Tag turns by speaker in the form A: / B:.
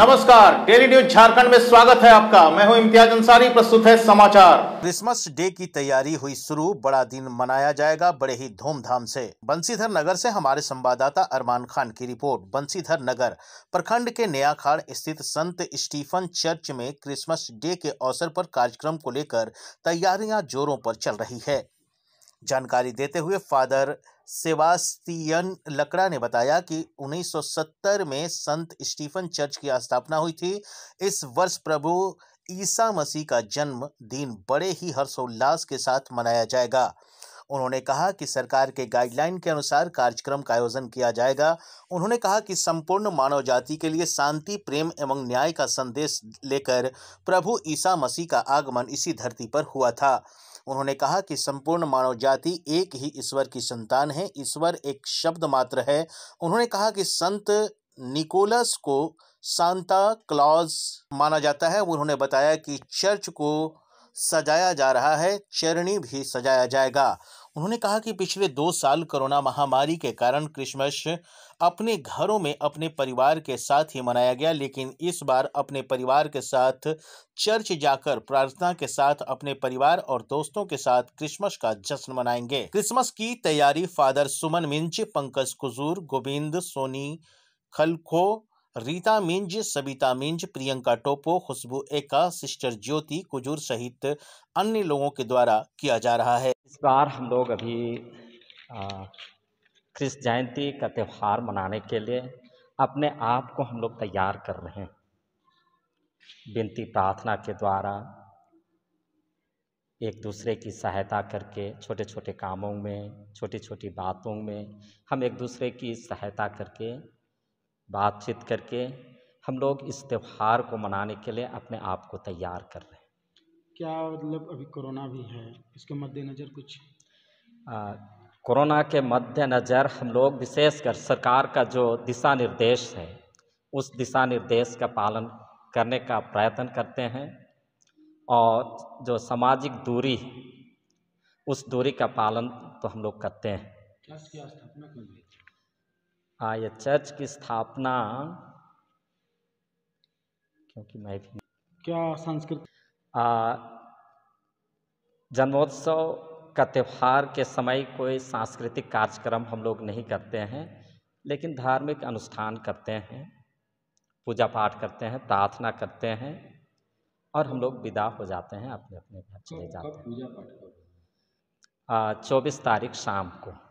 A: नमस्कार daily news Jharkhand में स्वागत है आपका मैं हूं इम्तियाज अंसारी प्रस्तुत है समाचार क्रिसमस डे की तैयारी हुई शुरू बड़ा दिन मनाया जाएगा बड़े ही धूमधाम से बंसीधर नगर से हमारे संवाददाता अरमान खान की रिपोर्ट बंसीधर नगर प्रखंड के नयाखाड़ स्थित संत स्टीफन चर्च में क्रिसमस डे के अवसर पर कार्यक्रम को लेकर तैयारियां जोरों पर चल रही है जानकारी देते हुए फादर सेवास्तियन लकड़ा ने बताया कि 1970 में संत स्टीफन चर्च की स्थापना हुई थी इस वर्ष प्रभु ईसा मसीह का जन्म दिन बड़े ही हर्षोल्लास के साथ मनाया जाएगा उन्होंने कहा कि सरकार के गाइडलाइन के अनुसार कार्यक्रम का आयोजन किया जाएगा उन्होंने कहा कि संपूर्ण मानव जाति के लिए शांति प्रेम एवं न्याय का संदेश लेकर प्रभु ईसा मसीह का आगमन इसी धरती पर हुआ था उन्होंने कहा कि संपूर्ण मानव जाति एक ही ईश्वर की संतान है ईश्वर एक शब्द मात्र है उन्होंने कहा कि संत निकोलस को सांता क्लॉज माना जाता है उन्होंने बताया कि चर्च को सजाया जा रहा है चरणी भी सजाया जाएगा उन्होंने कहा कि पिछले दो साल कोरोना महामारी के कारण क्रिसमस अपने घरों में अपने परिवार के साथ ही मनाया गया लेकिन इस बार अपने परिवार के साथ चर्च जाकर प्रार्थना के साथ अपने परिवार और दोस्तों के साथ क्रिसमस का जश्न मनाएंगे क्रिसमस की तैयारी फादर सुमन मिंच पंकज कुजूर गोविंद सोनी खलखो रीता मिंज सबिता मिंज प्रियंका टोपो खुशबू एका सिस्टर ज्योति कुजूर सहित अन्य लोगों के द्वारा किया जा रहा है इस बार हम लोग अभी
B: क्रिस जयंती का त्यौहार मनाने के लिए अपने आप को हम लोग तैयार कर रहे हैं विनती प्रार्थना के द्वारा एक दूसरे की सहायता करके छोटे छोटे कामों में छोटी छोटी बातों में हम एक दूसरे की सहायता करके बातचीत करके हम लोग इस त्यौहार को मनाने के लिए अपने आप को तैयार कर रहे हैं क्या मतलब अभी कोरोना भी है इसके मद्देनज़र कुछ कोरोना के मद्देनज़र हम लोग विशेषकर सरकार का जो दिशा निर्देश है उस दिशा निर्देश का पालन करने का प्रयत्न करते हैं और जो सामाजिक दूरी उस दूरी का पालन तो हम लोग करते
A: हैं
B: आय हाँ, चर्च की स्थापना क्योंकि मैं भी क्या संस्कृत जन्मोत्सव का त्यौहार के समय कोई सांस्कृतिक कार्यक्रम हम लोग नहीं करते हैं लेकिन धार्मिक अनुष्ठान करते हैं पूजा पाठ करते हैं प्रार्थना करते हैं और हम लोग विदा हो जाते हैं अपने अपने घर चले जाते हैं चौबीस तारीख शाम को